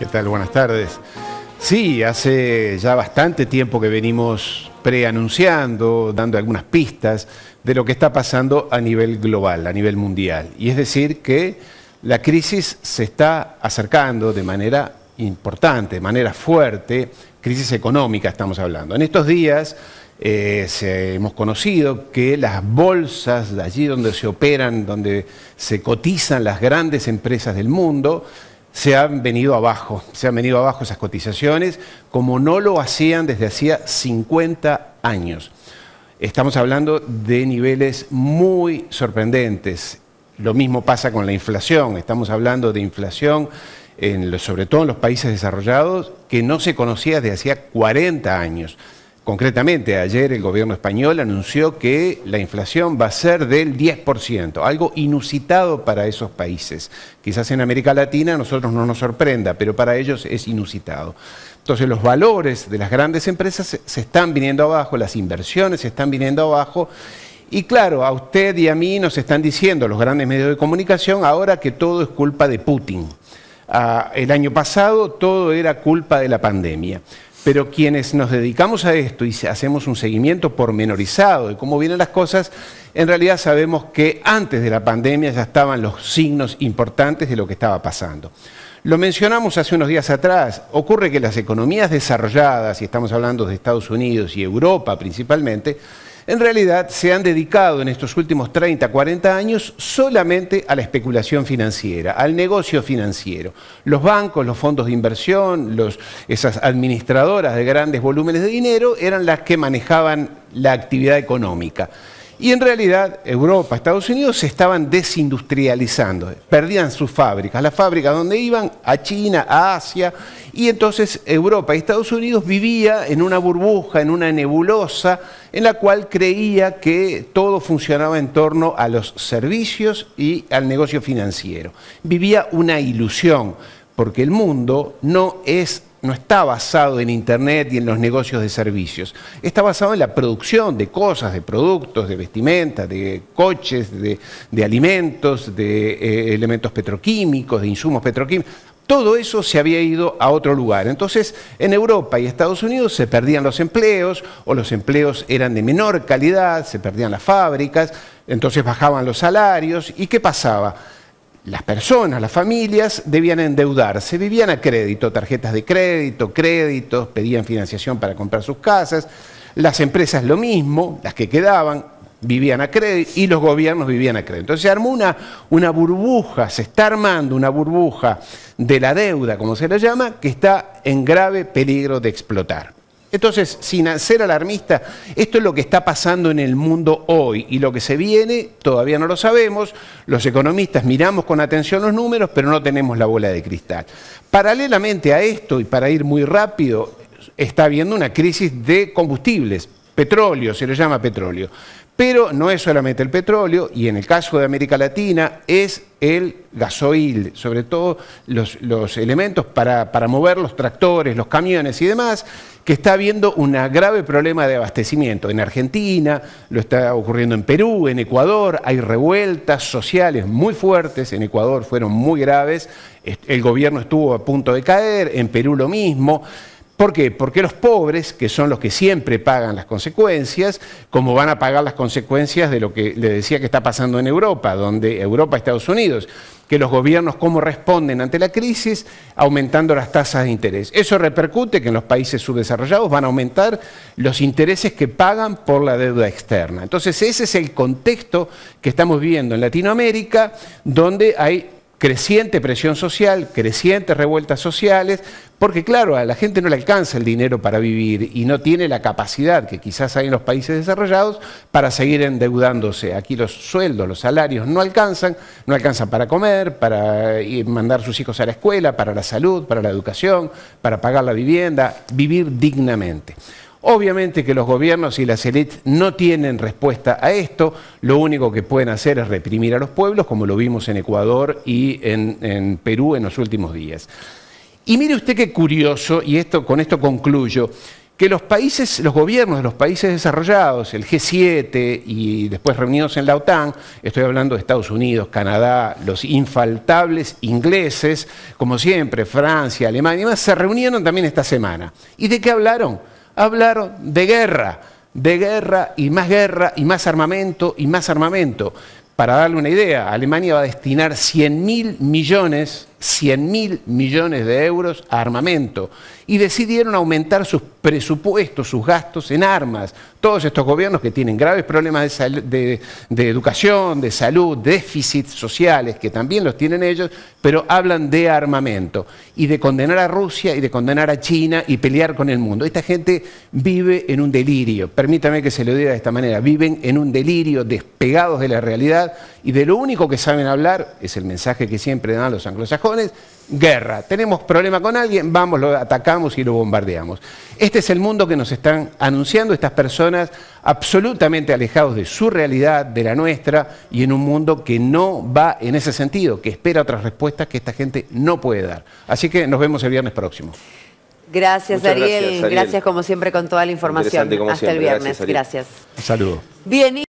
¿Qué tal? Buenas tardes. Sí, hace ya bastante tiempo que venimos preanunciando, dando algunas pistas de lo que está pasando a nivel global, a nivel mundial. Y es decir que la crisis se está acercando de manera importante, de manera fuerte, crisis económica estamos hablando. En estos días eh, hemos conocido que las bolsas, de allí donde se operan, donde se cotizan las grandes empresas del mundo, se han venido abajo, se han venido abajo esas cotizaciones, como no lo hacían desde hacía 50 años. Estamos hablando de niveles muy sorprendentes. Lo mismo pasa con la inflación, estamos hablando de inflación en, sobre todo en los países desarrollados que no se conocía desde hacía 40 años. Concretamente, ayer el gobierno español anunció que la inflación va a ser del 10%, algo inusitado para esos países. Quizás en América Latina a nosotros no nos sorprenda, pero para ellos es inusitado. Entonces los valores de las grandes empresas se están viniendo abajo, las inversiones se están viniendo abajo. Y claro, a usted y a mí nos están diciendo los grandes medios de comunicación ahora que todo es culpa de Putin. Ah, el año pasado todo era culpa de la pandemia. Pero quienes nos dedicamos a esto y hacemos un seguimiento pormenorizado de cómo vienen las cosas, en realidad sabemos que antes de la pandemia ya estaban los signos importantes de lo que estaba pasando. Lo mencionamos hace unos días atrás, ocurre que las economías desarrolladas, y estamos hablando de Estados Unidos y Europa principalmente, en realidad se han dedicado en estos últimos 30, 40 años solamente a la especulación financiera, al negocio financiero. Los bancos, los fondos de inversión, esas administradoras de grandes volúmenes de dinero eran las que manejaban la actividad económica. Y en realidad Europa, Estados Unidos se estaban desindustrializando, perdían sus fábricas, las fábricas donde iban, a China, a Asia, y entonces Europa y Estados Unidos vivía en una burbuja, en una nebulosa, en la cual creía que todo funcionaba en torno a los servicios y al negocio financiero. Vivía una ilusión, porque el mundo no es no está basado en Internet y en los negocios de servicios. Está basado en la producción de cosas, de productos, de vestimenta, de coches, de, alimentos, de eh, elementos petroquímicos, de insumos petroquímicos. Todo eso se había ido a otro lugar. Entonces, en Europa y Estados Unidos se perdían los empleos, o los empleos eran de menor calidad, se perdían las fábricas, entonces bajaban los salarios. ¿Y qué pasaba? las personas, las familias, debían endeudarse, vivían a crédito, tarjetas de crédito, créditos, pedían financiación para comprar sus casas, las empresas lo mismo, las que quedaban vivían a crédito y los gobiernos vivían a crédito. Entonces se armó una, una burbuja, se está armando una burbuja de la deuda, como se la llama, que está en grave peligro de explotar. Entonces, sin ser alarmista, esto es lo que está pasando en el mundo hoy y lo que se viene todavía no lo sabemos. Los economistas miramos con atención los números, pero no tenemos la bola de cristal. Paralelamente a esto, y para ir muy rápido, está habiendo una crisis de combustibles Petróleo, se le llama petróleo. Pero no es solamente el petróleo, y en el caso de América Latina es el gasoil, sobre todo los, elementos para, para, mover los tractores, los camiones y demás, que está habiendo un grave problema de abastecimiento. En Argentina, lo está ocurriendo en Perú, en Ecuador, hay revueltas sociales muy fuertes, en Ecuador fueron muy graves, el gobierno estuvo a punto de caer, en Perú lo mismo. ¿Por qué? Porque los pobres, que son los que siempre pagan las consecuencias, como van a pagar las consecuencias de lo que le decía que está pasando en Europa, donde Europa, Estados Unidos, que los gobiernos cómo responden ante la crisis aumentando las tasas de interés. Eso repercute que en los países subdesarrollados van a aumentar los intereses que pagan por la deuda externa. Entonces ese es el contexto que estamos viviendo en Latinoamérica, donde hay creciente presión social, crecientes revueltas sociales, porque claro, a la gente no le alcanza el dinero para vivir y no tiene la capacidad que quizás hay en los países desarrollados para seguir endeudándose. Aquí los sueldos, los salarios no alcanzan, no alcanzan para comer, para eh, mandar sus hijos a la escuela, para la salud, para la educación, para pagar la vivienda, vivir dignamente. Obviamente que los gobiernos y las élites no tienen respuesta a esto, lo único que pueden hacer es reprimir a los pueblos, como lo vimos en Ecuador y en, Perú en los últimos días. Y mire usted qué curioso, y esto, con esto concluyo, que los países, los gobiernos de los países desarrollados, el G7 y después reunidos en la OTAN, estoy hablando de Estados Unidos, Canadá, los infaltables ingleses, como siempre, Francia, Alemania y demás, se reunieron también esta semana. ¿Y de qué hablaron? hablaron de guerra, de guerra y más guerra y más armamento y más armamento. Para darle una idea, Alemania va a destinar 100 mil millones 100.000 mil millones de euros a armamento y decidieron aumentar sus presupuestos, sus gastos en armas. Todos estos gobiernos que tienen graves problemas de, de educación, de salud, déficits sociales, que también los tienen ellos, pero hablan de armamento y de condenar a Rusia y de condenar a China y pelear con el mundo. Esta gente vive en un delirio, permítame que se lo diga de esta manera, viven en un delirio despegados de la realidad y de lo único que saben hablar, es el mensaje que siempre dan los anglosajones, guerra. Tenemos problema con alguien, vamos, lo atacamos y lo bombardeamos. Este es el mundo que nos están anunciando estas personas absolutamente alejados de su realidad, de la nuestra, y en un mundo que no va en ese sentido, que espera otras respuestas que esta gente no puede dar. Así que nos vemos el viernes próximo. Gracias Ariel. gracias, como siempre, con toda la información. Hasta el viernes. Gracias. gracias. Saludos. Bien.